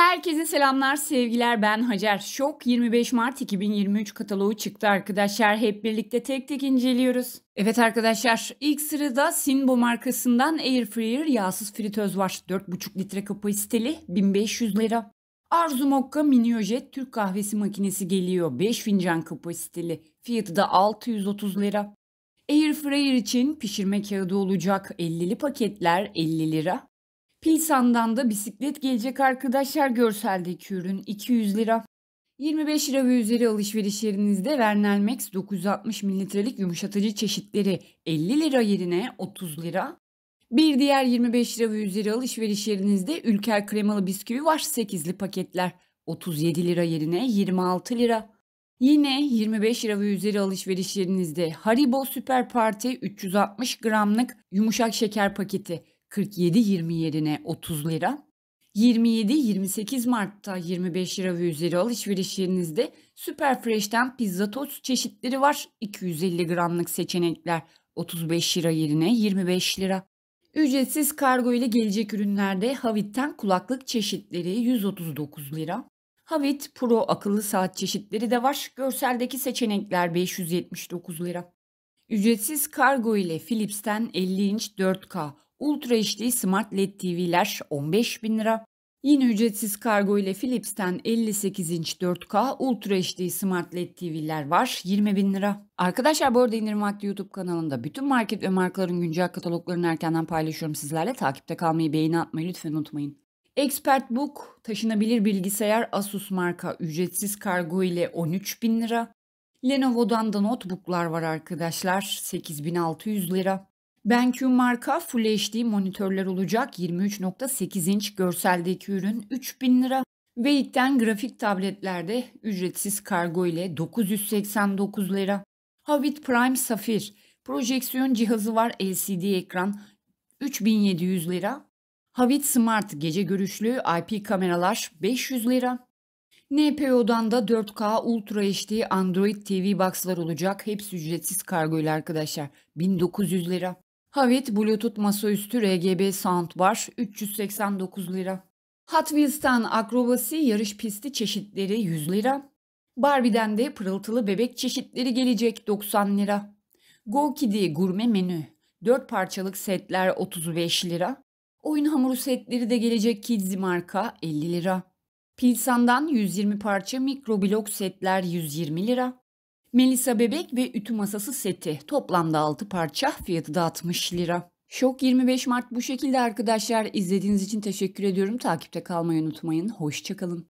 Herkese selamlar, sevgiler. Ben Hacer. Şok 25 Mart 2023 kataloğu çıktı arkadaşlar. Hep birlikte tek tek inceliyoruz. Evet arkadaşlar, ilk sırada Sinbo markasından Air Fryer yağsız fritöz var. 4,5 litre kapasiteli, 1500 lira. Arzu Mokka Miniojet Türk kahvesi makinesi geliyor. 5 fincan kapasiteli. Fiyatı da 630 lira. Air Fryer için pişirme kağıdı olacak. 50'li paketler 50 lira. Pilsan'dan da bisiklet gelecek arkadaşlar görseldeki ürün 200 lira. 25 lira ve üzeri alışveriş yerinizde Vernel Max 960 mililitrelik yumuşatıcı çeşitleri 50 lira yerine 30 lira. Bir diğer 25 lira ve üzeri alışveriş yerinizde Ülker kremalı bisküvi var 8'li paketler 37 lira yerine 26 lira. Yine 25 lira ve üzeri alışveriş yerinizde Haribo Süper Parti 360 gramlık yumuşak şeker paketi 47.20 yerine 30 lira. 27-28 Mart'ta 25 lira ve üzeri alışverişlerinizde Super Fresh'ten pizza tost çeşitleri var. 250 gramlık seçenekler 35 lira yerine 25 lira. Ücretsiz kargo ile gelecek ürünlerde Havit'ten kulaklık çeşitleri 139 lira. Havit Pro akıllı saat çeşitleri de var. Görseldeki seçenekler 579 lira. Ücretsiz kargo ile Philips'ten 50 inç 4K Ultra işli Smart LED TV'ler 15 bin lira. Yine ücretsiz kargo ile Philips'ten 58 inç 4K Ultra HD Smart LED TV'ler var 20 bin lira. Arkadaşlar bu arada İndirim Vakti YouTube kanalında bütün market ve markaların güncel kataloglarını erkenden paylaşıyorum sizlerle. Takipte kalmayı, beğeni atmayı lütfen unutmayın. Expert Book taşınabilir bilgisayar Asus marka ücretsiz kargo ile 13 bin lira. Lenovo'dan da notebooklar var arkadaşlar 8600 lira. BenQ marka Full HD monitörler olacak 23.8 inç görseldeki ürün 3000 lira. Veik'ten grafik tabletlerde ücretsiz kargo ile 989 lira. Havit Prime Safir projeksiyon cihazı var LCD ekran 3700 lira. Havit Smart gece görüşlü IP kameralar 500 lira. NPO'dan da 4K Ultra HD Android TV boxlar olacak. Hepsi ücretsiz kargo ile arkadaşlar. 1900 lira. Havit Bluetooth masaüstü RGB soundbar 389 lira. Hot Wheels'tan akrobasi yarış pisti çeşitleri 100 lira. Barbie'den de pırıltılı bebek çeşitleri gelecek 90 lira. Go Kiddy gurme menü 4 parçalık setler 35 lira. Oyun hamuru setleri de gelecek Kidzi marka 50 lira. Pilsan'dan 120 parça mikroblok setler 120 lira. Melisa Bebek ve Ütü Masası seti toplamda 6 parça fiyatı da 60 lira. Şok 25 Mart bu şekilde arkadaşlar. izlediğiniz için teşekkür ediyorum. Takipte kalmayı unutmayın. Hoşçakalın.